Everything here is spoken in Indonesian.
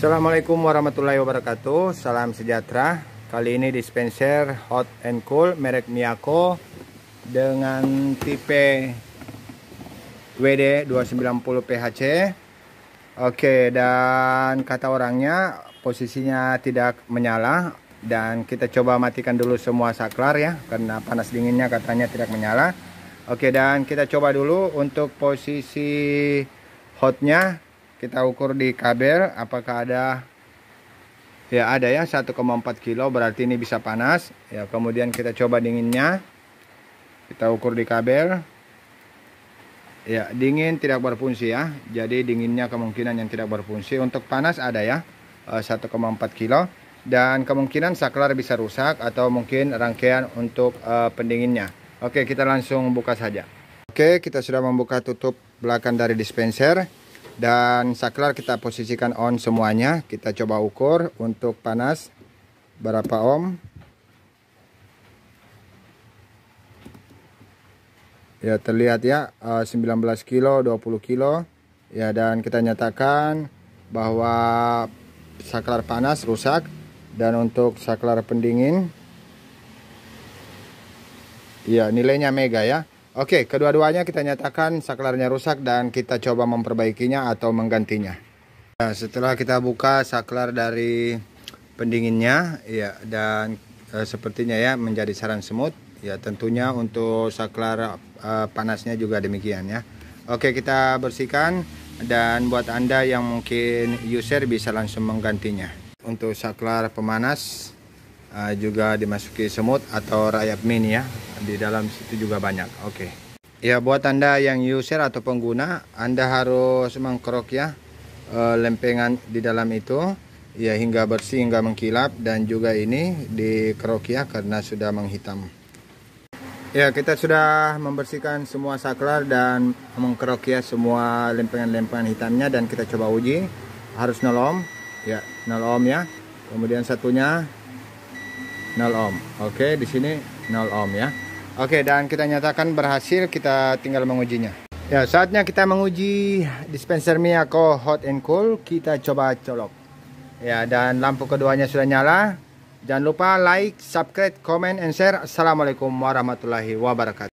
Assalamualaikum warahmatullahi wabarakatuh Salam sejahtera Kali ini dispenser hot and cool Merek Miyako Dengan tipe WD 290 PHC Oke dan kata orangnya Posisinya tidak menyala Dan kita coba matikan dulu semua saklar ya Karena panas dinginnya katanya tidak menyala Oke dan kita coba dulu untuk posisi hotnya kita ukur di kabel, apakah ada ya ada ya 1,4 kilo berarti ini bisa panas ya kemudian kita coba dinginnya kita ukur di kabel. ya dingin tidak berfungsi ya jadi dinginnya kemungkinan yang tidak berfungsi untuk panas ada ya 1,4 eh, kilo dan kemungkinan saklar bisa rusak atau mungkin rangkaian untuk uh, pendinginnya oke kita langsung buka saja oke kita sudah membuka tutup belakang dari dispenser dan saklar kita posisikan on semuanya kita coba ukur untuk panas berapa ohm ya terlihat ya 19 eh, kilo 20 kilo ya dan kita nyatakan bahwa saklar panas rusak dan untuk saklar pendingin ya nilainya mega ya Oke, kedua-duanya kita nyatakan saklarnya rusak dan kita coba memperbaikinya atau menggantinya. Nah, setelah kita buka saklar dari pendinginnya, ya dan e, sepertinya ya menjadi saran semut. Ya tentunya untuk saklar e, panasnya juga demikian ya. Oke, kita bersihkan dan buat anda yang mungkin user bisa langsung menggantinya. Untuk saklar pemanas uh, juga dimasuki semut atau rayap mini ya di dalam situ juga banyak oke okay. ya buat anda yang user atau pengguna anda harus mengkerok ya uh, lempengan di dalam itu ya hingga bersih hingga mengkilap dan juga ini dikerok ya karena sudah menghitam ya kita sudah membersihkan semua saklar dan mengkerok ya semua lempengan-lempengan hitamnya dan kita coba uji harus 0 ohm ya 0 ohm ya kemudian satunya 0 ohm. Oke, di sini 0 ohm ya. Oke, dan kita nyatakan berhasil, kita tinggal mengujinya. Ya, saatnya kita menguji dispenser Miyako hot and cool. Kita coba colok. Ya, dan lampu keduanya sudah nyala. Jangan lupa like, subscribe, comment, and share. Assalamualaikum warahmatullahi wabarakatuh.